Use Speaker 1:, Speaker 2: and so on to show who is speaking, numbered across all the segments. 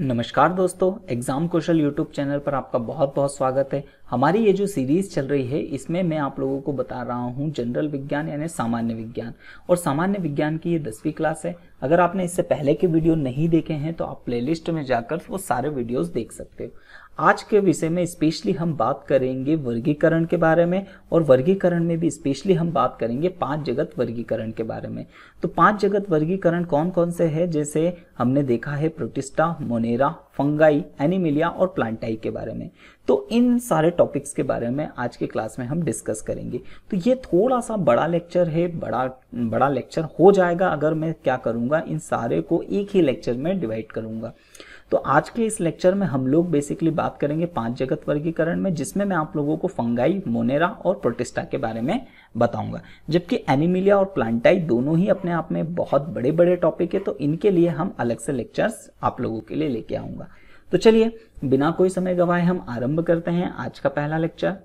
Speaker 1: नमस्कार दोस्तों एग्जाम कौशल YouTube channel पर आपका बहुत बहुत स्वागत है हमारी ये जो सीरीज चल रही है इसमें मैं आप लोगों को बता रहा हूँ जनरल विज्ञान यानी सामान्य विज्ञान और सामान्य विज्ञान की ये दसवीं क्लास है अगर आपने इससे पहले के वीडियो नहीं देखे हैं तो आप प्लेलिस्ट में जाकर वो सारे वीडियोस देख सकते हो आज के विषय में स्पेशली हम बात करेंगे वर्गीकरण के बारे में और वर्गीकरण में भी स्पेशली हम बात करेंगे पांच जगत वर्गीकरण के बारे में तो पांच जगत वर्गीकरण कौन कौन से है जैसे हमने देखा है प्रोटिस्टा मोनेरा फंगाई एनिमिलिया और प्लांटाई के बारे में तो इन सारे टॉपिक्स के बारे में आज के क्लास में हम डिस्कस करेंगे तो ये थोड़ा सा बड़ा लेक्चर है बड़ा बड़ा लेक्चर हो जाएगा अगर मैं क्या करूँगा इन सारे को एक ही लेक्चर में डिवाइड करूँगा तो आज के इस लेक्चर में हम लोग बेसिकली बात करेंगे पांच जगत वर्गीकरण में जिसमें मैं आप लोगों को फंगाई मोनेरा और प्रोटिस्टा के बारे में बताऊंगा जबकि एनिमिलिया और प्लांटाई दोनों ही अपने आप में बहुत बड़े बड़े टॉपिक है तो इनके लिए हम अलग से लेक्चर्स आप लोगों के लिए लेके आऊंगा तो चलिए बिना कोई समय गवाए हम आरंभ करते हैं आज का पहला लेक्चर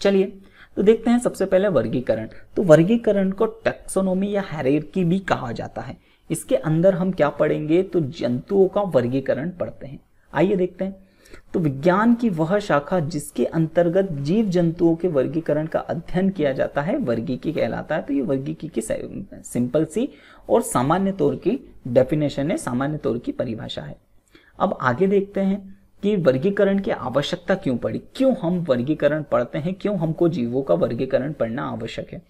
Speaker 1: चलिए तो देखते हैं सबसे पहले वर्गीकरण तो वर्गीकरण को टेक्सोनोमी या हैरेरकी भी कहा जाता है इसके अंदर हम क्या पढ़ेंगे तो जंतुओं का वर्गीकरण पढ़ते हैं आइए देखते हैं तो विज्ञान की वह शाखा जिसके अंतर्गत जीव जंतुओं के वर्गीकरण का अध्ययन किया जाता है वर्गीकी कहलाता है तो ये वर्गीकी की सिंपल सी और सामान्य तौर की डेफिनेशन है सामान्य तौर की परिभाषा है अब आगे देखते हैं कि वर्गीकरण की आवश्यकता क्यों पड़ी क्यों हम वर्गीकरण पढ़ते हैं क्यों हमको जीवों का वर्गीकरण पढ़ना आवश्यक है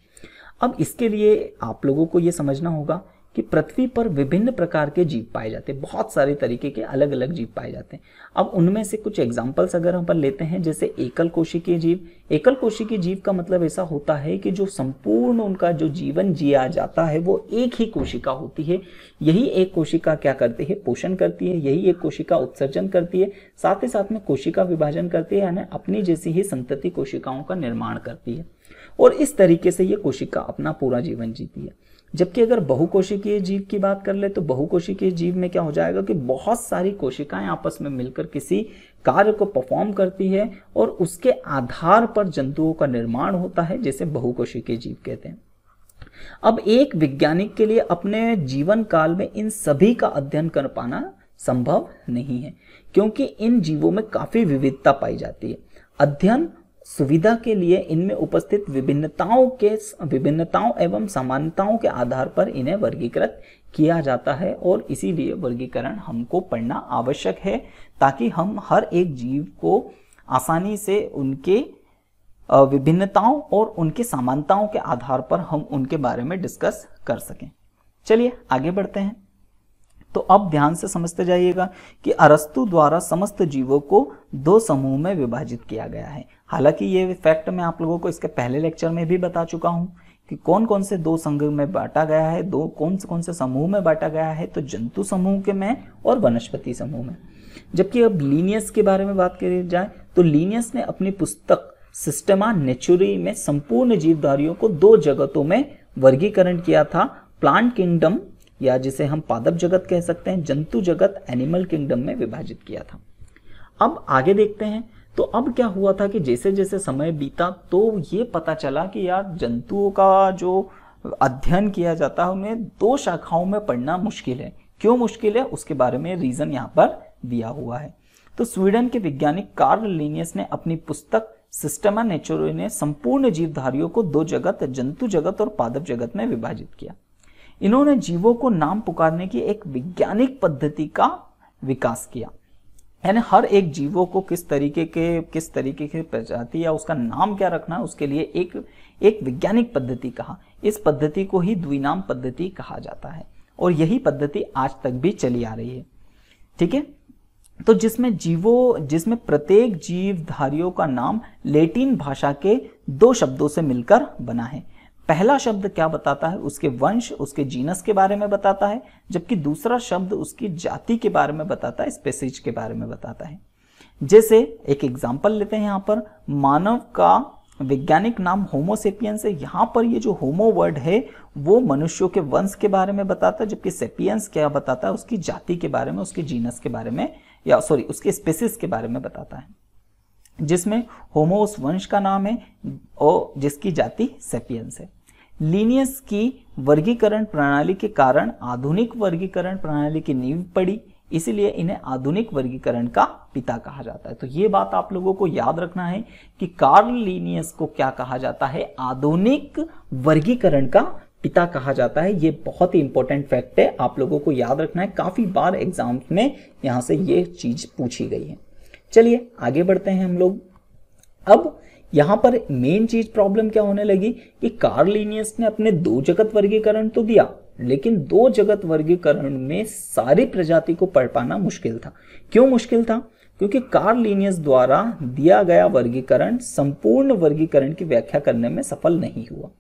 Speaker 1: अब इसके लिए आप लोगों को यह समझना होगा कि पृथ्वी पर विभिन्न प्रकार के जीव पाए जाते हैं बहुत सारे तरीके के अलग अलग जीव पाए जाते हैं अब उनमें से कुछ एग्जाम्पल्स अगर हम पर लेते हैं जैसे एकल कोशी के जीव एकल कोशी के जीव का मतलब ऐसा होता है कि जो संपूर्ण उनका जो जीवन जिया जाता है वो एक ही कोशिका होती है यही एक कोशिका क्या करती है पोषण करती है यही एक कोशिका उत्सर्जन करती है साथ ही साथ में कोशिका विभाजन करती है यानी अपनी जैसी ही संतति कोशिकाओं का निर्माण करती है और इस तरीके से ये कोशिका अपना पूरा जीवन जीती है जबकि अगर बहुकोशिकीय जीव की बात कर ले तो बहुकोशिकीय जीव में क्या हो जाएगा कि बहुत सारी कोशिकाएं आपस में मिलकर किसी कार्य को परफॉर्म करती है और उसके आधार पर जंतुओं का निर्माण होता है जिसे बहुकोशिकीय जीव कहते हैं अब एक वैज्ञानिक के लिए अपने जीवन काल में इन सभी का अध्ययन कर पाना संभव नहीं है क्योंकि इन जीवों में काफी विविधता पाई जाती है अध्ययन सुविधा के लिए इनमें उपस्थित विभिन्नताओं के विभिन्नताओं एवं समानताओं के आधार पर इन्हें वर्गीकृत किया जाता है और इसीलिए वर्गीकरण हमको पढ़ना आवश्यक है ताकि हम हर एक जीव को आसानी से उनके विभिन्नताओं और उनके समानताओं के आधार पर हम उनके बारे में डिस्कस कर सकें चलिए आगे बढ़ते हैं तो अब ध्यान से समझते जाइएगा कि अरस्तु द्वारा समस्त जीवों को दो समूह में विभाजित किया गया है हालांकि ये फैक्ट मैं आप लोगों को इसके पहले लेक्चर में भी बता चुका हूं कि कौन कौन से दो संघ में बांटा गया है दो कौन से कौन से समूह में बांटा गया है तो जंतु समूह के में और वनस्पति समूह में जबकि अब लीनियस के बारे में बात करी जाए तो लीनियस ने अपनी पुस्तक सिस्टमा नेचुरी में संपूर्ण जीवधारियों को दो जगतों में वर्गीकरण किया था प्लांट किंगडम या जिसे हम पादप जगत कह सकते हैं जंतु जगत एनिमल किंगडम में विभाजित किया था अब आगे देखते हैं तो अब क्या हुआ था कि जैसे जैसे समय बीता तो ये पता चला कि यार जंतुओं का जो अध्ययन किया जाता है उन्हें दो शाखाओं में पढ़ना मुश्किल है क्यों मुश्किल है उसके बारे में रीज़न यहाँ पर दिया हुआ है तो स्वीडन के वैज्ञानिक कार्ल लीनियस ने अपनी पुस्तक सिस्टमा नेचुर ने संपूर्ण जीवधारियों को दो जगत जंतु जगत और पादप जगत में विभाजित किया इन्होंने जीवों को नाम पुकारने की एक वैज्ञानिक पद्धति का विकास किया यानी हर एक जीवों को किस तरीके के किस तरीके की प्रजाति या उसका नाम क्या रखना है उसके लिए एक एक वैज्ञानिक पद्धति कहा इस पद्धति को ही द्विनाम पद्धति कहा जाता है और यही पद्धति आज तक भी चली आ रही है ठीक है तो जिसमें जीवों जिसमें प्रत्येक जीवधारियों का नाम लेटिन भाषा के दो शब्दों से मिलकर बना है पहला शब्द क्या बताता है उसके वंश उसके जीनस के बारे में बताता है जबकि दूसरा शब्द उसकी जाति के बारे में बताता है स्पेसिज के बारे में बताता है जैसे एक एग्जाम्पल लेते हैं यहाँ पर मानव का वैज्ञानिक नाम होमोसेपियंस है यहाँ पर ये जो होमो वर्ड है वो मनुष्यों के वंश के बारे में बताता है जबकि सेपियंस क्या बताता है उसकी जाति के बारे में उसके जीनस के बारे में या सॉरी उसके स्पेसिस के बारे में बताता है जिसमें होमो उस वंश का नाम है और जिसकी जाति सेपियंस है लीनियस की वर्गीकरण प्रणाली के कारण आधुनिक वर्गीकरण प्रणाली की नींव पड़ी इसलिए इन्हें आधुनिक वर्गीकरण का पिता कहा जाता है तो ये बात आप लोगों को याद रखना है कि कार्ल लीनियस को क्या कहा जाता है आधुनिक वर्गीकरण का पिता कहा जाता है ये बहुत ही इंपॉर्टेंट फैक्ट है आप लोगों को याद रखना है काफी बार एग्जाम में यहां से ये चीज पूछी गई है चलिए आगे बढ़ते हैं हम लोग अब यहां पर मेन चीज प्रॉब्लम क्या होने लगी कि कार्लिनियस ने अपने दो जगत वर्गीकरण तो दिया लेकिन दो जगत वर्गीकरण में सारी प्रजाति को पढ़ पाना मुश्किल था क्यों मुश्किल था क्योंकि कार्लिनियस द्वारा दिया गया वर्गीकरण संपूर्ण वर्गीकरण की व्याख्या करने में सफल नहीं हुआ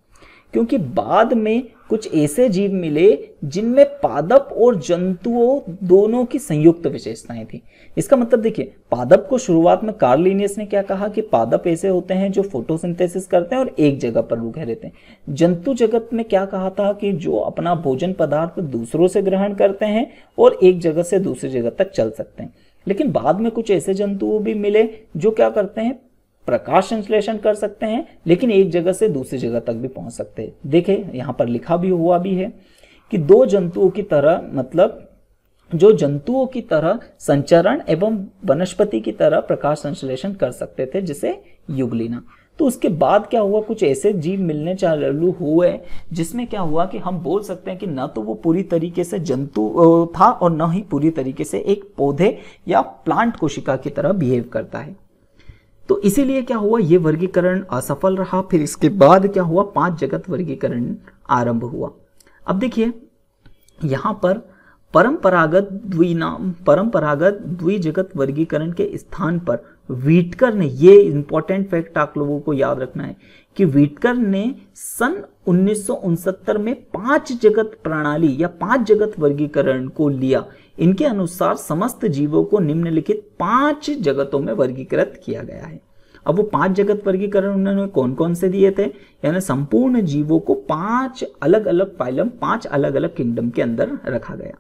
Speaker 1: क्योंकि बाद में कुछ ऐसे जीव मिले जिनमें पादप और जंतुओं दोनों की संयुक्त विशेषताएं थी इसका मतलब देखिए पादप को शुरुआत में कार्लिनियस ने क्या कहा कि पादप ऐसे होते हैं जो फोटोसिंथेसिस करते हैं और एक जगह पर रुके रहते हैं जंतु जगत में क्या कहा था कि जो अपना भोजन पदार्थ दूसरों से ग्रहण करते हैं और एक जगह से दूसरी जगह तक चल सकते हैं लेकिन बाद में कुछ ऐसे जंतु भी मिले जो क्या करते हैं प्रकाश संश्लेषण कर सकते हैं लेकिन एक जगह से दूसरी जगह तक भी पहुंच सकते हैं देखे यहां पर लिखा भी हुआ भी है कि दो जंतुओं की तरह मतलब जो जंतुओं की तरह संचरण एवं वनस्पति की तरह प्रकाश संश्लेषण कर सकते थे जिसे युगलिना तो उसके बाद क्या हुआ कुछ ऐसे जीव मिलने चालू हुए जिसमें क्या हुआ कि हम बोल सकते हैं कि ना तो वो पूरी तरीके से जंतु था और ना ही पूरी तरीके से एक पौधे या प्लांट कोशिका की तरह बिहेव करता है तो इसीलिए क्या हुआ ये वर्गीकरण असफल रहा फिर इसके बाद क्या हुआ पांच जगत वर्गीकरण आरंभ हुआ अब देखिए यहां पर परंपरागत नाम परंपरागत द्विजगत वर्गीकरण के स्थान पर वीटकर ने ये इंपॉर्टेंट फैक्ट आप लोगों को याद रखना है कि वीटकर ने सन उन्नीस में पांच जगत प्रणाली या पांच जगत वर्गीकरण को लिया इनके अनुसार समस्त जीवों को निम्नलिखित पांच जगतों में वर्गीकृत किया गया है अब वो पांच जगत वर्गीकरण उन्होंने कौन कौन से दिए थे यानी संपूर्ण जीवों को पांच अलग अलग फाइलम पांच अलग अलग किंगडम के अंदर रखा गया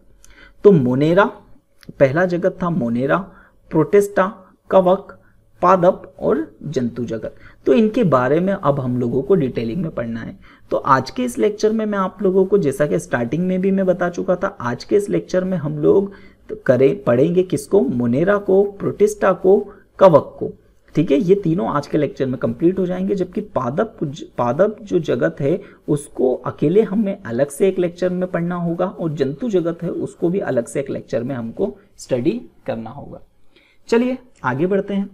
Speaker 1: तो मोनेरा पहला जगत था मोनेरा प्रोटेस्टा कवक पादप और जंतु जगत तो इनके बारे में अब हम लोगों को डिटेलिंग में पढ़ना है तो आज के इस लेक्चर में मैं आप लोगों को जैसा कि स्टार्टिंग में भी मैं बता चुका था आज के इस लेक्चर में हम लोग करें पढ़ेंगे किसको मोनेरा को प्रोटिस्टा को कवक को ठीक है ये तीनों आज के लेक्चर में कंप्लीट हो जाएंगे जबकि पादप पादप जो जगत है उसको अकेले हमें अलग से एक लेक्चर में पढ़ना होगा और जंतु जगत है उसको भी अलग से एक लेक्चर में हमको स्टडी करना होगा चलिए आगे बढ़ते हैं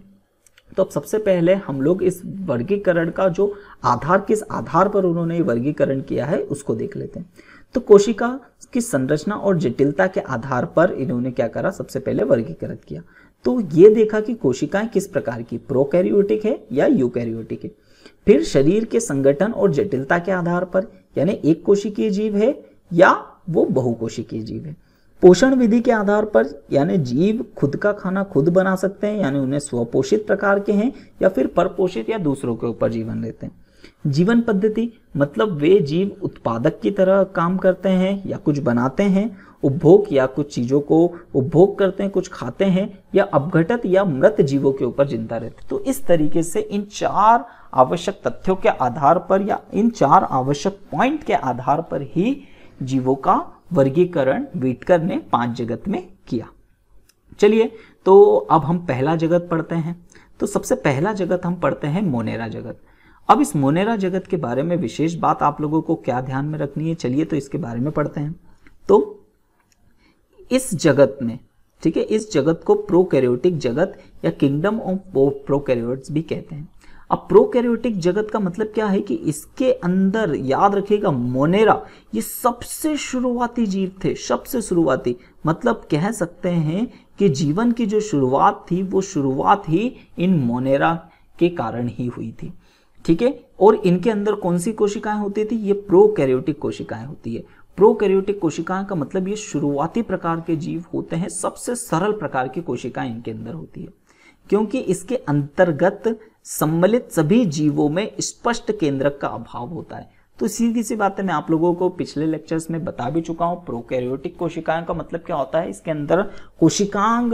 Speaker 1: तो अब सबसे पहले हम लोग इस वर्गीकरण का जो आधार किस आधार पर उन्होंने वर्गीकरण किया है उसको देख लेते हैं तो कोशिका की संरचना और जटिलता के आधार पर इन्होंने क्या करा सबसे पहले वर्गीकरण किया तो ये देखा कि कोशिकाएं किस प्रकार की प्रोकैरियोटिक है या यूकैरियोटिक है फिर शरीर के संगठन और जटिलता के आधार पर यानी एक कोशिकीय जीव है या वो बहुकोशिकीय जीव है पोषण विधि के आधार पर यानी जीव खुद का खाना खुद बना सकते हैं यानी उन्हें स्वपोषित प्रकार के हैं या फिर परपोषित या दूसरों के ऊपर जीवन लेते हैं जीवन पद्धति मतलब वे जीव उत्पादक की तरह काम करते हैं या कुछ बनाते हैं उपभोग या कुछ चीज़ों को उपभोग करते हैं कुछ खाते हैं या अपघटित या मृत जीवों के ऊपर जिंदा रहते हैं तो इस तरीके से इन चार आवश्यक तथ्यों के आधार पर या इन चार आवश्यक पॉइंट के आधार पर ही जीवों का वर्गीकरण वीटकर ने पांच जगत में किया चलिए तो अब हम पहला जगत पढ़ते हैं तो सबसे पहला जगत हम पढ़ते हैं मोनेरा जगत अब इस मोनेरा जगत के बारे में विशेष बात आप लोगों को क्या ध्यान में रखनी है चलिए तो इसके बारे में पढ़ते हैं तो इस जगत में ठीक है इस जगत को प्रोकैरियोटिक जगत या किंगडम ऑफ प्रोकैरियोट्स भी कहते हैं अब प्रोकैरियोटिक जगत का मतलब क्या है कि इसके अंदर याद रखिएगा मोनेरा ये सबसे शुरुआती जीव थे सबसे शुरुआती मतलब कह सकते हैं कि जीवन की जो शुरुआत थी वो शुरुआत ही इन मोनेरा के कारण ही हुई थी ठीक है और इनके अंदर कौन सी कोशिकाएं होती थी ये प्रोकैरियोटिक कोशिकाएं होती है प्रोकैरियोटिक कोशिकाएं का मतलब ये शुरुआती प्रकार के जीव होते हैं सबसे सरल प्रकार की कोशिकाएं इनके अंदर होती है क्योंकि इसके अंतर्गत सम्मिलित सभी जीवों में स्पष्ट केंद्रक का अभाव होता है तो सीधी सी बात है मैं आप लोगों को पिछले लेक्चर्स में बता भी चुका हूं प्रोकैरियोटिक कोशिकाओं का मतलब क्या होता है इसके अंदर कोशिकांग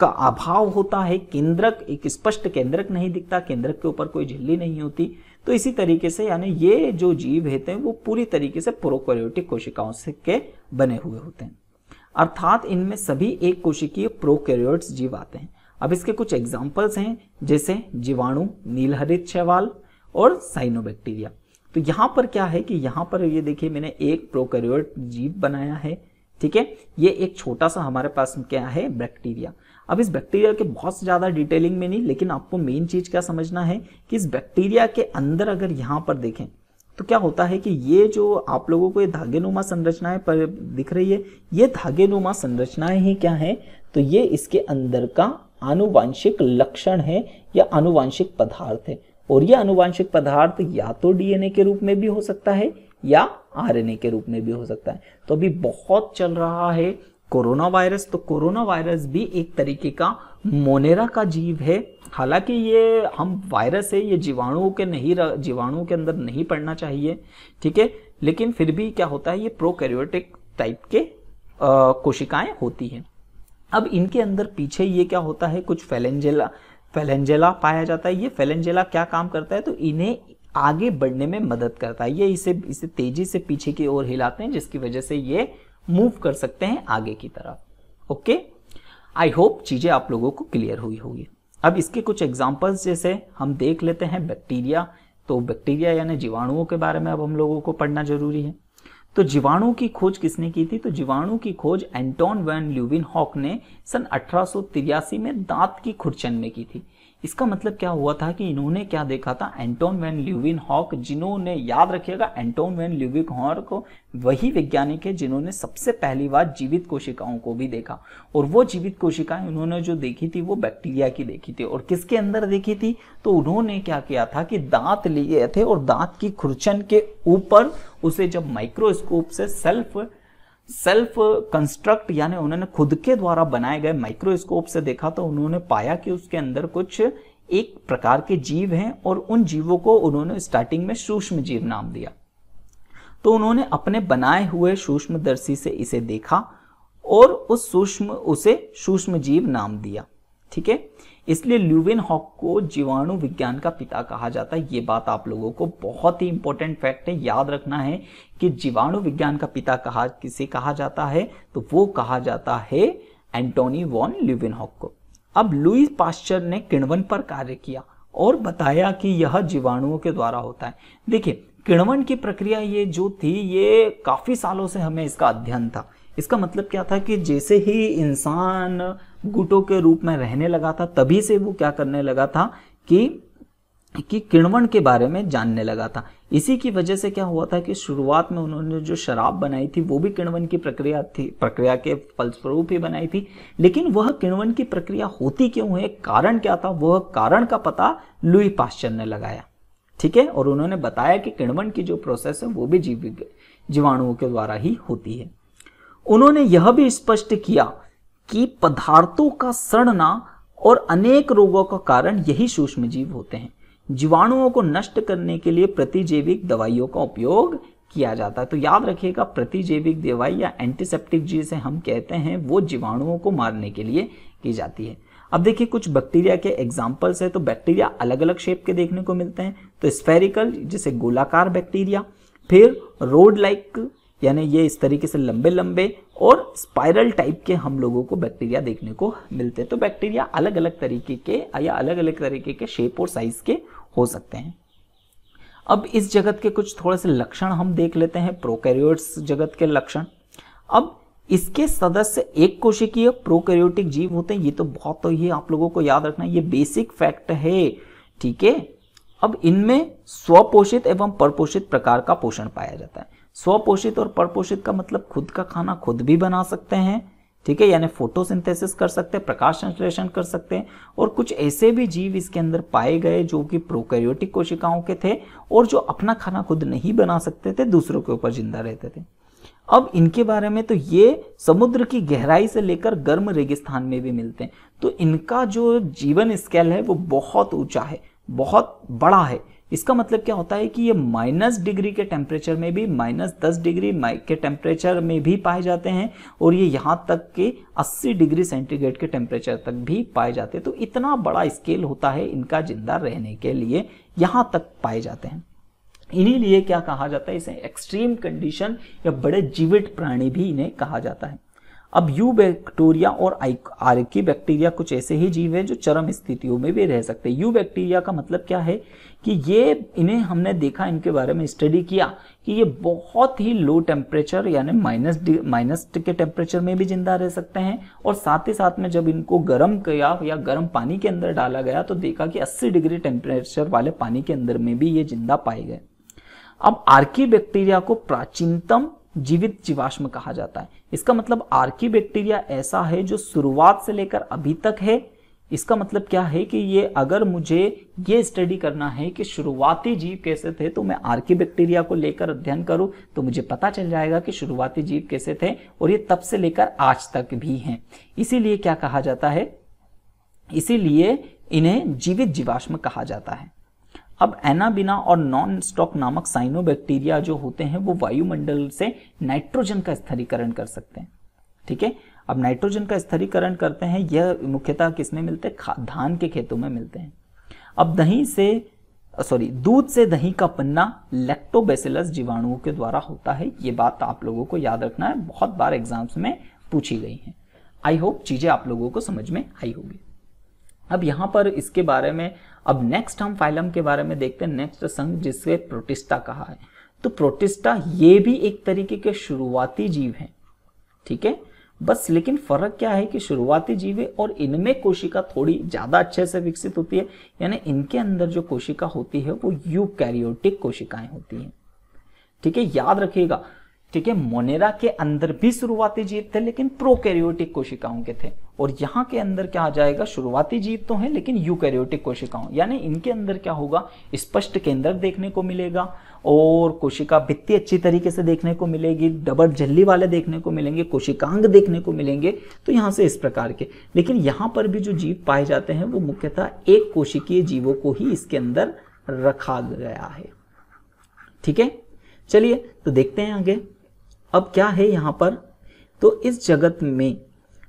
Speaker 1: का अभाव होता है केंद्रक एक स्पष्ट केंद्रक नहीं दिखता केंद्रक के ऊपर कोई झिल्ली नहीं होती तो इसी तरीके से यानी ये जो जीव होते हैं वो पूरी तरीके से प्रोकैरियोटिक कोशिकाओं से के बने हुए होते हैं अर्थात इनमें सभी एक कोशिकीय प्रोकैरियोट्स जीव आते हैं अब इसके कुछ एग्जाम्पल्स हैं जैसे जीवाणु नीलहरित शैवाल और साइनोबैक्टीरिया तो यहां पर क्या है कि यहां पर ये देखिए मैंने एक प्रोकैरियोट जीव बनाया है ठीक है ये एक छोटा सा हमारे पास क्या है बैक्टीरिया अब इस बैक्टीरिया के बहुत ज़्यादा डिटेलिंग में नहीं लेकिन आपको मेन चीज़ क्या समझना है कि इस बैक्टीरिया के अंदर अगर यहां पर देखें तो क्या होता है कि ये जो आप लोगों को ये धागेनुमा संरचनाएं पर दिख रही है ये धागेनुमा संरचनाएं ही क्या है तो ये इसके अंदर का आनुवांशिक लक्षण है या आनुवांशिक पदार्थ है और यह आनुवांशिक पदार्थ या तो डीएनए के रूप में भी हो सकता है या आरएनए के रूप में भी हो सकता है तो अभी बहुत चल रहा है कोरोना वायरस तो कोरोना वायरस भी एक तरीके का मोनेरा का जीव है हालांकि ये हम वायरस है ये जीवाणुओं के नहीं जीवाणुओं के अंदर नहीं पड़ना चाहिए ठीक है लेकिन फिर भी क्या होता है ये प्रोकैरियोटिक टाइप के कोशिकाएं होती हैं अब इनके अंदर पीछे ये क्या होता है कुछ फेलेंजेला फेलेंजेला पाया जाता है ये फेलेंजेला क्या काम करता है तो इन्हें आगे बढ़ने में मदद करता है ये इसे इसे तेजी से पीछे की ओर हिलाते हैं जिसकी वजह से ये मूव कर सकते हैं आगे की तरफ ओके आई होप चीज़ें आप लोगों को क्लियर हुई होगी अब इसके कुछ एग्जाम्पल्स जैसे हम देख लेते हैं बैक्टीरिया तो बैक्टीरिया यानी जीवाणुओं के बारे में अब हम लोगों को पढ़ना जरूरी है तो जीवाणु की खोज किसने की थी तो जीवाणु की खोज एंटोन वैन ल्यूविन हॉक ने सन अठारह में दांत की खुरचन में की थी इसका मतलब क्या हुआ था कि इन्होंने क्या देखा था एंटोन वैन ल्यूविन हॉक जिन्होंने याद रखिएगा एंटोन वैन ल्यूविन हॉक वही वैज्ञानिक है जिन्होंने सबसे पहली बार जीवित कोशिकाओं को भी देखा और वो जीवित कोशिकाएं उन्होंने जो देखी थी वो बैक्टीरिया की देखी थी और किसके अंदर देखी थी तो उन्होंने क्या किया था कि दांत लिए थे और दांत की खुरचन के ऊपर उसे जब माइक्रोस्कोप से सेल्फ सेल्फ कंस्ट्रक्ट यानी उन्होंने खुद के द्वारा बनाए गए माइक्रोस्कोप से देखा तो उन्होंने पाया कि उसके अंदर कुछ एक प्रकार के जीव हैं और उन जीवों को उन्होंने स्टार्टिंग में सूक्ष्म जीव नाम दिया तो उन्होंने अपने बनाए हुए सूक्ष्मदर्शी से इसे देखा और उस सूक्ष्म उसे सूक्ष्म जीव नाम दिया ठीक है इसलिए ल्यूविन हॉक को जीवाणु विज्ञान का पिता कहा जाता है ये बात आप लोगों को बहुत ही इंपॉर्टेंट फैक्ट है याद रखना है कि जीवाणु विज्ञान का पिता कहा किसे कहा जाता है तो वो कहा जाता है एंटोनी वॉन ल्यूविन हॉक को अब लुईस पास्चर ने किणवन पर कार्य किया और बताया कि यह जीवाणुओं के द्वारा होता है देखिए किणवन की प्रक्रिया ये जो थी ये काफ़ी सालों से हमें इसका अध्ययन था इसका मतलब क्या था कि जैसे ही इंसान गुटों के रूप में रहने लगा था तभी से वो क्या करने लगा था कि कि किण्वन के बारे में जानने लगा था इसी की वजह से क्या हुआ था कि शुरुआत में उन्होंने जो शराब बनाई थी वो भी किण्वन की प्रक्रिया थी प्रक्रिया के फलस्वरूप ही बनाई थी लेकिन वह किण्वन की प्रक्रिया होती क्यों है कारण क्या था वह कारण का पता लुई पाश्चर ने लगाया ठीक है और उन्होंने बताया कि किण्वन की जो प्रोसेस है वो भी जीव जीवाणुओं के द्वारा ही होती है उन्होंने यह भी स्पष्ट किया कि पदार्थों का सड़ना और अनेक रोगों का कारण यही सूक्ष्म जीव होते हैं जीवाणुओं को नष्ट करने के लिए प्रतिजैविक दवाइयों का उपयोग किया जाता है तो याद रखिएगा प्रतिजैविक दवाई या एंटीसेप्टिक जिसे हम कहते हैं वो जीवाणुओं को मारने के लिए की जाती है अब देखिए कुछ बैक्टीरिया के एग्जाम्पल्स है तो बैक्टीरिया अलग अलग शेप के देखने को मिलते हैं तो स्फेरिकल जिसे गोलाकार बैक्टीरिया फिर रोड लाइक यानी ये इस तरीके से लंबे लंबे और स्पाइरल टाइप के हम लोगों को बैक्टीरिया देखने को मिलते हैं तो बैक्टीरिया अलग अलग तरीके के या अलग अलग तरीके के शेप और साइज के हो सकते हैं अब इस जगत के कुछ थोड़े से लक्षण हम देख लेते हैं प्रोकैरियोट्स जगत के लक्षण अब इसके सदस्य एक कोशिकीय प्रोकैरियोटिक जीव होते हैं ये तो बहुत तो ही आप लोगों को याद रखना ये बेसिक फैक्ट है ठीक है अब इनमें स्वपोषित एवं परपोषित प्रकार का पोषण पाया जाता है स्वपोषित और परपोषित का मतलब खुद का खाना खुद भी बना सकते हैं ठीक है यानी फोटोसिंथेसिस कर सकते हैं प्रकाश संश्लेषण कर सकते हैं और कुछ ऐसे भी जीव इसके अंदर पाए गए जो कि प्रोकैरियोटिक कोशिकाओं के थे और जो अपना खाना खुद नहीं बना सकते थे दूसरों के ऊपर जिंदा रहते थे अब इनके बारे में तो ये समुद्र की गहराई से लेकर गर्म रेगिस्तान में भी मिलते हैं तो इनका जो जीवन स्केल है वो बहुत ऊंचा है बहुत बड़ा है इसका मतलब क्या होता है कि ये माइनस डिग्री के टेम्परेचर में भी माइनस दस डिग्री के टेम्परेचर में भी पाए जाते हैं और ये यहाँ तक के 80 डिग्री सेंटीग्रेड के टेम्परेचर तक भी पाए जाते हैं तो इतना बड़ा स्केल होता है इनका जिंदा रहने के लिए यहाँ तक पाए जाते हैं इन्हीं लिए क्या कहा जाता है इसे एक्सट्रीम कंडीशन या बड़े जीवित प्राणी भी इन्हें कहा जाता है अब यू बैक्टीरिया और आरकी बैक्टीरिया कुछ ऐसे ही जीव हैं जो चरम स्थितियों में भी रह सकते हैं यू बैक्टीरिया का मतलब क्या है कि ये इन्हें हमने देखा इनके बारे में स्टडी किया कि ये बहुत ही लो टेम्परेचर यानी माइनस माइनस के टेम्परेचर में भी जिंदा रह सकते हैं और साथ ही साथ में जब इनको गर्म किया या गर्म पानी के अंदर डाला गया तो देखा कि 80 डिग्री टेम्परेचर वाले पानी के अंदर में भी ये जिंदा पाए गए अब आर्की बैक्टीरिया को प्राचीनतम जीवित जीवाश्म कहा जाता है इसका मतलब आर्की बैक्टीरिया ऐसा है जो शुरुआत से लेकर अभी तक है इसका मतलब क्या है कि ये अगर मुझे ये स्टडी करना है कि शुरुआती जीव कैसे थे तो मैं आर्की बैक्टीरिया को लेकर अध्ययन करूं तो मुझे पता चल जाएगा कि शुरुआती जीव कैसे थे और ये तब से लेकर आज तक भी हैं इसीलिए क्या कहा जाता है इसीलिए इन्हें जीवित जीवाश्म कहा जाता है अब एनाबिना और नॉन स्टॉक नामक साइनोबैक्टीरिया जो होते हैं वो वायुमंडल से नाइट्रोजन का स्थरीकरण कर सकते हैं ठीक है अब नाइट्रोजन का स्थरीकरण करते हैं यह मुख्यतः किसमें मिलते हैं धान के खेतों में मिलते हैं अब दही से सॉरी दूध से दही का पन्ना लेक्टोबेसिलस जीवाणुओं के द्वारा होता है ये बात आप लोगों को याद रखना है बहुत बार एग्जाम्स में पूछी गई है आई होप चीज़ें आप लोगों को समझ में आई होगी अब यहां पर इसके बारे में अब नेक्स्ट हम फाइलम के बारे में देखते हैं नेक्स्ट संघ जिसे प्रोटिस्टा कहा है तो प्रोटिस्टा ये भी एक तरीके के शुरुआती जीव हैं ठीक है बस लेकिन फर्क क्या है कि शुरुआती जीव है और इनमें कोशिका थोड़ी ज्यादा अच्छे से विकसित होती है यानी इनके अंदर जो कोशिका होती है वो यूकैरियोटिक कोशिकाएं होती हैं ठीक है याद रखिएगा ठीक है मोनेरा के अंदर भी शुरुआती जीव थे लेकिन प्रोकैरियोटिक कोशिकाओं के थे और यहाँ के अंदर क्या आ जाएगा शुरुआती जीव तो है लेकिन यूकैरियोटिक कोशिकाओं यानी इनके अंदर क्या होगा स्पष्ट केंद्र देखने को मिलेगा और कोशिका भित्ति अच्छी तरीके से देखने को मिलेगी डबल झल्ली वाले देखने को मिलेंगे कोशिकांग देखने को मिलेंगे तो यहाँ से इस प्रकार के लेकिन यहाँ पर भी जो जीव पाए जाते हैं वो मुख्यतः एक कोशिकीय जीवों को ही इसके अंदर रखा गया है ठीक है चलिए तो देखते हैं आगे अब क्या है यहाँ पर तो इस जगत में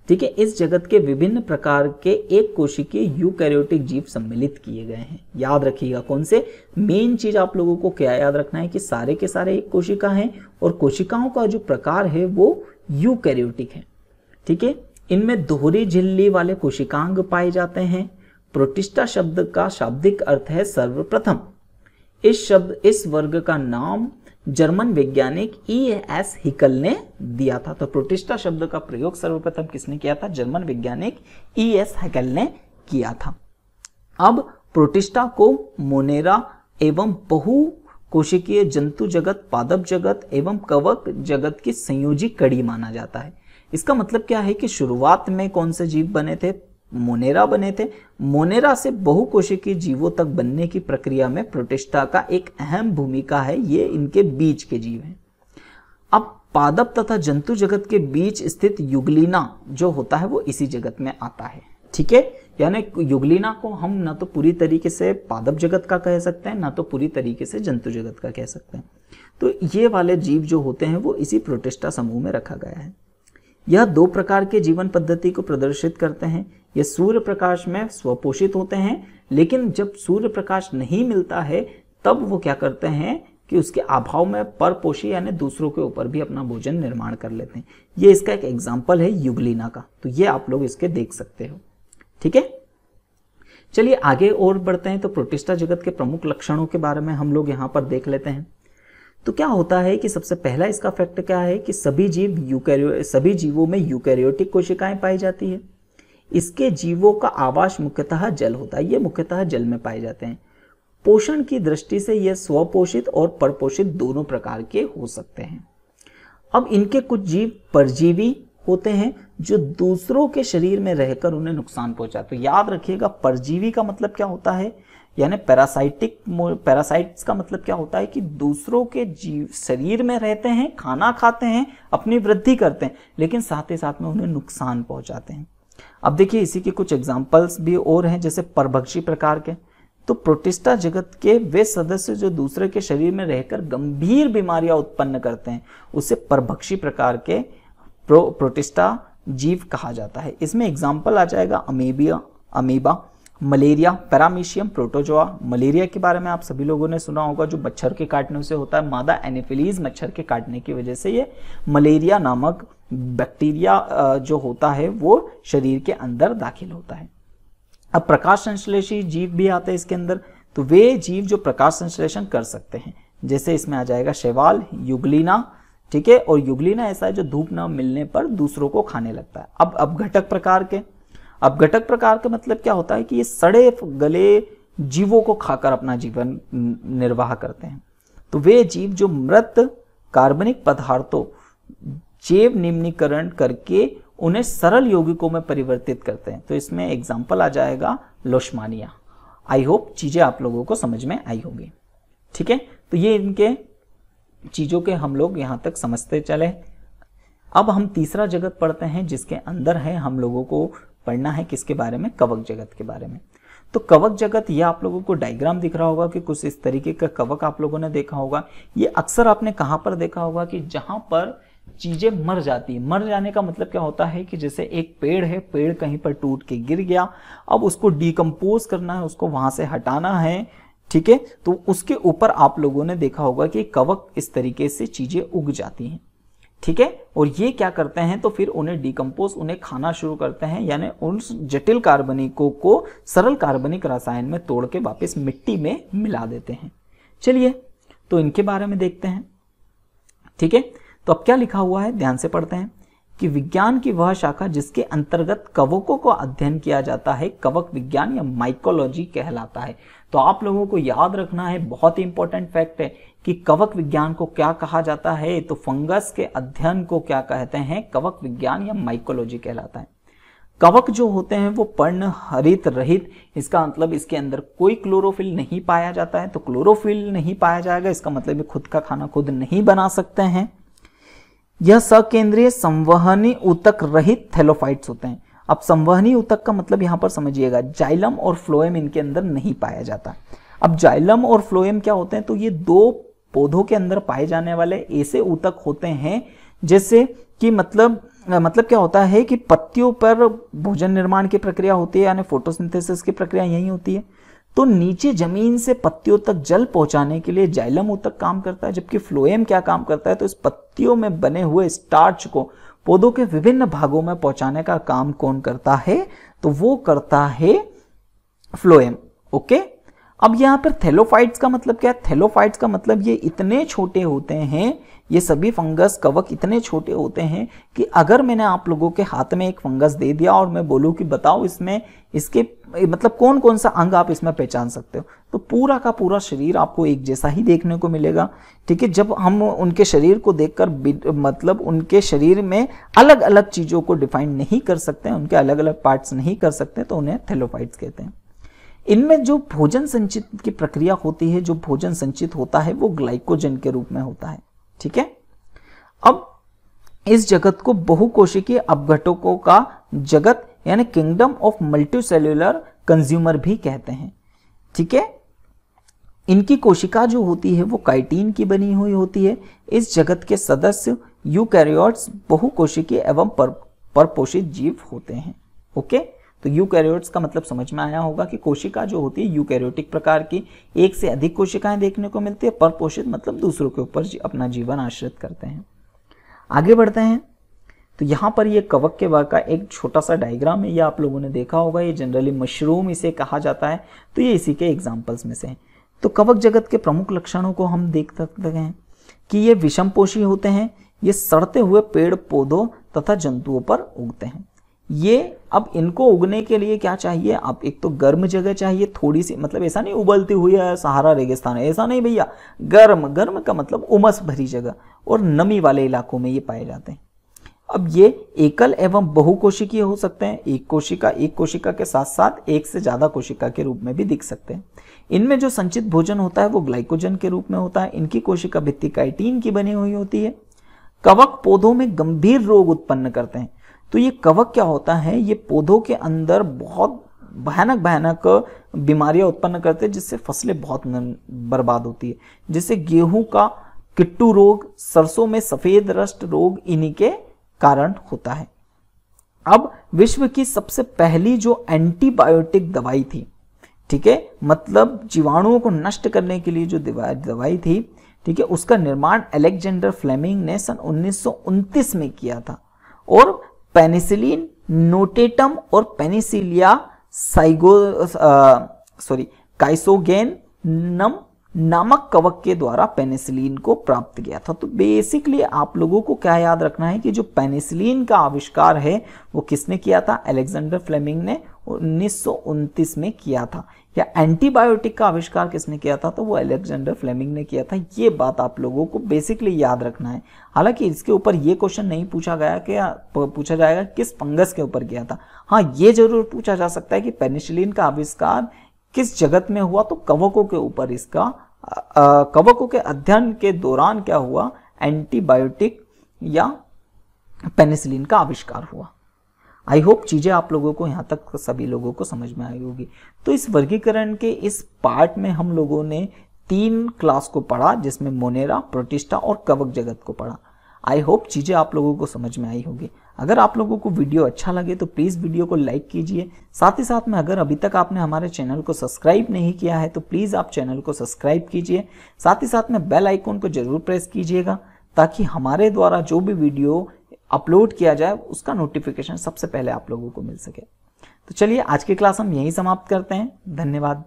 Speaker 1: ठीक है इस जगत के विभिन्न प्रकार के एक कोशिकीय यूकैरियोटिक जीव सम्मिलित किए गए हैं याद रखिएगा कौन से मेन चीज आप लोगों को क्या याद रखना है कि सारे के सारे एक कोशिका हैं और कोशिकाओं का जो प्रकार है वो यूकैरियोटिक है ठीक है इनमें दोहरी झिल्ली वाले कोशिकांग पाए जाते हैं प्रोटिष्ठा शब्द का शाब्दिक अर्थ है सर्वप्रथम इस शब्द इस वर्ग का नाम जर्मन वैज्ञानिक ई एस हिकल ने दिया था तो प्रोटिस्टा शब्द का प्रयोग सर्वप्रथम किसने किया था जर्मन वैज्ञानिक ई एस हिकल ने किया था अब प्रोटिस्टा को मोनेरा एवं बहु कोशिकीय जंतु जगत पादप जगत एवं कवक जगत की संयोजी कड़ी माना जाता है इसका मतलब क्या है कि शुरुआत में कौन से जीव बने थे मोनेरा बने थे मोनेरा से बहुकोशिकीय जीवों तक बनने की प्रक्रिया में प्रोटिस्टा का एक अहम भूमिका है ये इनके बीच के जीव हैं अब पादप तथा जंतु जगत के बीच स्थित युगलीना जो होता है वो इसी जगत में आता है ठीक है यानी युगलीना को हम ना तो पूरी तरीके से पादप जगत का कह सकते हैं ना तो पूरी तरीके से जंतु जगत का कह सकते हैं तो ये वाले जीव जो होते हैं वो इसी प्रोटिस्टा समूह में रखा गया है यह दो प्रकार के जीवन पद्धति को प्रदर्शित करते हैं ये सूर्य प्रकाश में स्वपोषित होते हैं लेकिन जब सूर्य प्रकाश नहीं मिलता है तब वो क्या करते हैं कि उसके अभाव में परपोषी यानी दूसरों के ऊपर भी अपना भोजन निर्माण कर लेते हैं ये इसका एक एग्जाम्पल है युगलीना का तो ये आप लोग इसके देख सकते हो ठीक है चलिए आगे और बढ़ते हैं तो प्रोटिस्टा जगत के प्रमुख लक्षणों के बारे में हम लोग यहाँ पर देख लेते हैं तो क्या होता है कि सबसे पहला इसका फैक्ट क्या है कि सभी जीव यूकैरियो सभी जीवों में यूकैरियोटिक कोशिकाएं पाई जाती है इसके जीवों का आवास मुख्यतः जल होता है ये मुख्यतः जल में पाए जाते हैं पोषण की दृष्टि से ये स्वपोषित और परपोषित दोनों प्रकार के हो सकते हैं अब इनके कुछ जीव परजीवी होते हैं जो दूसरों के शरीर में रहकर उन्हें नुकसान पहुंचाते तो याद रखिएगा परजीवी का मतलब क्या होता है यानी पैरासाइटिक पैरासाइट्स का मतलब क्या होता है कि दूसरों के जीव शरीर में रहते हैं खाना खाते हैं अपनी वृद्धि करते हैं लेकिन साथ ही साथ में उन्हें नुकसान पहुंचाते हैं अब देखिए इसी के कुछ एग्जाम्पल्स भी और हैं जैसे परभक्षी प्रकार के तो प्रोटिस्टा जगत के वे सदस्य जो दूसरे के शरीर में रहकर गंभीर बीमारियां उत्पन्न करते हैं उसे परभक्षी प्रकार के प्रो प्रोटिस्टा जीव कहा जाता है इसमें एग्जाम्पल आ जाएगा अमेबिया amoeba malaria paramecium protozoa malaria के बारे में आप सभी लोगों ने सुना होगा जो मच्छर के काटने से होता है मादा एनिफिलीज मच्छर के काटने की वजह से ये मलेरिया नामक बैक्टीरिया जो होता है वो शरीर के अंदर दाखिल होता है अब प्रकाश संश्लेषी जीव भी आते हैं इसके अंदर तो वे जीव जो प्रकाश संश्लेषण कर सकते हैं जैसे इसमें आ जाएगा शैवाल युगलीना ठीक है और युगलीना ऐसा है जो धूप न मिलने पर दूसरों को खाने लगता है अब अब घटक प्रकार के अब घटक प्रकार का मतलब क्या होता है कि ये सड़े गले जीवों को खाकर अपना जीवन निर्वाह करते हैं तो वे जीव जो मृत कार्बनिक पदार्थों जैव निम्नीकरण करके उन्हें सरल यौगिकों में परिवर्तित करते हैं तो इसमें एग्जाम्पल आ जाएगा लोशमानिया आई होप चीज़ें आप लोगों को समझ में आई होगी ठीक है तो ये इनके चीज़ों के हम लोग यहां तक समझते चले अब हम तीसरा जगत पढ़ते हैं जिसके अंदर है हम लोगों को पढ़ना है किसके बारे में कवक जगत के बारे में तो कवक जगत यह आप लोगों को डायग्राम दिख रहा होगा कि कुछ इस तरीके का कवक आप लोगों ने देखा होगा ये अक्सर आपने कहाँ पर देखा होगा कि जहाँ पर चीज़ें मर जाती है मर जाने का मतलब क्या होता है कि जैसे एक पेड़ है पेड़ कहीं पर टूट के गिर गया अब उसको डिकम्पोज करना है उसको वहां से हटाना है ठीक है तो उसके ऊपर आप लोगों ने देखा होगा कि कवक इस तरीके से चीज़ें उग जाती हैं ठीक है और ये क्या करते हैं तो फिर उन्हें डिकम्पोज उन्हें खाना शुरू करते हैं यानी उन जटिल कार्बनिकों को सरल कार्बनिक रसायन में तोड़ के वापिस मिट्टी में मिला देते हैं चलिए तो इनके बारे में देखते हैं ठीक है तो अब क्या लिखा हुआ है ध्यान से पढ़ते हैं कि विज्ञान की वह शाखा जिसके अंतर्गत कवकों को अध्ययन किया जाता है कवक विज्ञान या माइकोलॉजी कहलाता है तो आप लोगों को याद रखना है बहुत ही इंपॉर्टेंट फैक्ट है कि कवक विज्ञान को क्या कहा जाता है तो फंगस के अध्ययन को क्या कहते हैं कवक विज्ञान या माइकोलॉजी कहलाता है कवक जो होते हैं वो पर्ण हरित रहित इसका मतलब इसके अंदर कोई क्लोरोफिल नहीं पाया जाता है तो क्लोरोफिल नहीं पाया जाएगा इसका मतलब ये खुद का खाना खुद नहीं बना सकते हैं यह सकेंद्रीय संवहनी उतक रहित थैलोफाइट्स होते हैं अब संवहनी उतक का मतलब यहां पर समझिएगा जाइलम और फ्लोएम इनके अंदर नहीं पाया जाता अब जाइलम और फ्लोएम क्या होते हैं तो ये दो पौधों के अंदर पाए जाने वाले ऐसे ऊतक होते हैं जैसे कि मतलब मतलब क्या होता है कि पत्तियों पर भोजन निर्माण की प्रक्रिया होती है यानी फोटोसिंथेसिस की प्रक्रिया यही होती है तो नीचे जमीन से पत्तियों तक जल पहुंचाने के लिए जाइलम ऊतक काम करता है जबकि फ्लोएम क्या काम करता है तो इस पत्तियों में बने हुए स्टार्च को पौधों के विभिन्न भागों में पहुंचाने का काम कौन करता है तो वो करता है फ्लोएम ओके okay? अब यहाँ पर थैलोफाइट्स का मतलब क्या है थैलोफाइट्स का मतलब ये इतने छोटे होते हैं ये सभी फंगस कवक इतने छोटे होते हैं कि अगर मैंने आप लोगों के हाथ में एक फंगस दे दिया और मैं बोलूँ कि बताओ इसमें इसके मतलब कौन कौन सा अंग आप इसमें पहचान सकते हो तो पूरा का पूरा शरीर आपको एक जैसा ही देखने को मिलेगा ठीक है जब हम उनके शरीर को देखकर मतलब उनके शरीर में अलग अलग चीज़ों को डिफाइन नहीं कर सकते उनके अलग अलग पार्ट्स नहीं कर सकते तो उन्हें थैलोफाइट्स कहते हैं इनमें जो भोजन संचित की प्रक्रिया होती है जो भोजन संचित होता है वो ग्लाइकोजन के रूप में होता है ठीक है अब इस जगत को बहुकोशिकीय अपघटकों का जगत यानी kingdom of multicellular consumer भी कहते हैं ठीक है इनकी कोशिका जो होती है वो काइटीन की बनी हुई होती है इस जगत के सदस्य यूकैरियोट्स बहुकोशिकीय एवं पर, परपोषित जीव होते हैं ओके तो यूकैरियोट्स का मतलब समझ में आया होगा कि कोशिका जो होती है यूकैरियोटिक प्रकार की एक से अधिक कोशिकाएं देखने को मिलती है परपोषित मतलब दूसरों के ऊपर अपना जीवन आश्रित करते हैं आगे बढ़ते हैं तो यहाँ पर ये कवक के वर्ग का एक छोटा सा डायग्राम है ये आप लोगों ने देखा होगा ये जनरली मशरूम इसे कहा जाता है तो ये इसी के एग्जाम्पल्स में से हैं तो कवक जगत के प्रमुख लक्षणों को हम देख सकते हैं कि ये विषम होते हैं ये सड़ते हुए पेड़ पौधों तथा जंतुओं पर उगते हैं ये अब इनको उगने के लिए क्या चाहिए आप एक तो गर्म जगह चाहिए थोड़ी सी मतलब ऐसा नहीं उबलती हुई है सहारा रेगिस्तान है ऐसा नहीं भैया गर्म गर्म का मतलब उमस भरी जगह और नमी वाले इलाकों में ये पाए जाते हैं अब ये एकल एवं बहुकोशिकीय हो सकते हैं एक कोशिका एक कोशिका के साथ साथ एक से ज़्यादा कोशिका के रूप में भी दिख सकते हैं इनमें जो संचित भोजन होता है वो ग्लाइकोजन के रूप में होता है इनकी कोशिका भित्ति काइटीन की बनी हुई होती है कवक पौधों में गंभीर रोग उत्पन्न करते हैं तो ये कवक क्या होता है ये पौधों के अंदर बहुत भयानक भयानक बीमारियां उत्पन्न करते हैं जिससे फसलें बहुत बर्बाद होती है जैसे गेहूं का किट्टू रोग सरसों में सफेद रस्ट रोग इन्हीं के कारण होता है अब विश्व की सबसे पहली जो एंटीबायोटिक दवाई थी ठीक है मतलब जीवाणुओं को नष्ट करने के लिए जो दवाई थी ठीक है उसका निर्माण अलेक्जेंडर फ्लेमिंग ने सन उन्नीस में किया था और पेनिसिलिन नोटेटम और पेनिसिलिया साइगो सॉरी नम नामक कवक के द्वारा पेनिसिलिन को प्राप्त किया था तो बेसिकली आप लोगों को क्या याद रखना है कि जो पेनिसिलिन का आविष्कार है वो किसने किया था अलेक्जेंडर फ्लेमिंग ने उन्नीस में किया था या एंटीबायोटिक का आविष्कार किसने किया था तो वो अलेक्जेंडर फ्लेमिंग ने किया था ये बात आप लोगों को बेसिकली याद रखना है हालांकि इसके ऊपर ये क्वेश्चन नहीं पूछा गया कि पूछा जाएगा किस फंगस के ऊपर किया था हाँ ये जरूर पूछा जा सकता है कि पेनिसिलिन का आविष्कार किस जगत में हुआ तो कवकों के ऊपर इसका कवकों के अध्ययन के दौरान क्या हुआ एंटीबायोटिक या पेनिसिलिन का आविष्कार हुआ आई होप चीज़ें आप लोगों को यहाँ तक सभी लोगों को समझ में आई होगी तो इस वर्गीकरण के इस पार्ट में हम लोगों ने तीन क्लास को पढ़ा जिसमें मोनेरा प्रोटिस्टा और कवक जगत को पढ़ा आई होप चीज़ें आप लोगों को समझ में आई होगी अगर आप लोगों को वीडियो अच्छा लगे तो प्लीज़ वीडियो को लाइक कीजिए साथ ही साथ में अगर अभी तक आपने हमारे चैनल को सब्सक्राइब नहीं किया है तो प्लीज़ आप चैनल को सब्सक्राइब कीजिए साथ ही साथ में बेल आइकॉन को जरूर प्रेस कीजिएगा ताकि हमारे द्वारा जो भी वीडियो अपलोड किया जाए उसका नोटिफिकेशन सबसे पहले आप लोगों को मिल सके तो चलिए आज की क्लास हम यहीं समाप्त करते हैं धन्यवाद